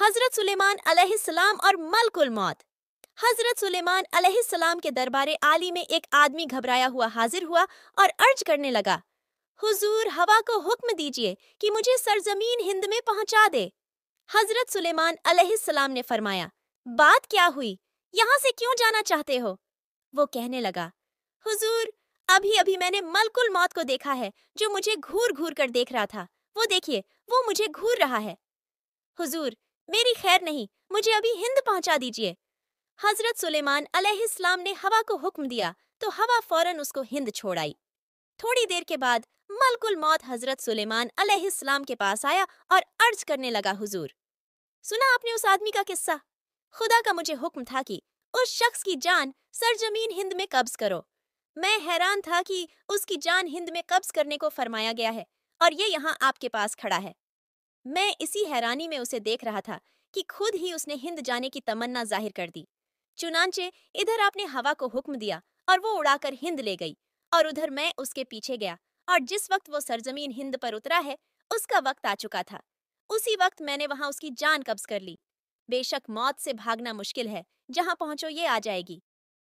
हजरत सुलेमान सलाम और मलकुल मौत हजरत सुलेमान सलाम के दरबारे आली में एक आदमी घबराया हुआ हाजिर हुआ और अर्ज करने लगा हुजूर हवा को हुक्म दीजिए कि मुझे सरजमीन हिंद में पहुंचा दे हजरत सुलेमान सलाम ने फरमाया बात क्या हुई यहाँ से क्यों जाना चाहते हो वो कहने लगा हुजूर अभी अभी मैंने मलकुल मौत को देखा है जो मुझे घूर घूर कर देख रहा था वो देखिए वो मुझे घूर रहा है हुजूर मेरी खैर नहीं मुझे अभी हिंद पहुंचा दीजिए हजरत सुलेमान अलैहिस्सलाम ने हवा को हुक्म दिया तो हवा फौरन उसको हिंद छोड़ आई थोड़ी देर के बाद मलकुल मौत हजरत सुलेमान अलैहिस्सलाम के पास आया और अर्ज करने लगा हुजूर सुना आपने उस आदमी का किस्सा खुदा का मुझे हुक्म था कि उस शख्स की जान सरजमीन हिंद में कब्ज करो मैं हैरान था कि उसकी जान हिंद में कब्ज करने को फरमाया गया है और ये यहाँ आपके पास खड़ा है मैं इसी हैरानी में उसे देख रहा था कि खुद ही उसने हिंद जाने की तमन्ना जाहिर कर दी चुनाचे इधर आपने हवा को हुक्म दिया और वो उड़ाकर हिंद ले गई और उधर मैं उसके पीछे गया और जिस वक्त वो सरजमीन हिंद पर उतरा है उसका वक्त आ चुका था उसी वक्त मैंने वहां उसकी जान कब्ज कर ली बेशक मौत से भागना मुश्किल है जहां पहुंचो ये आ जाएगी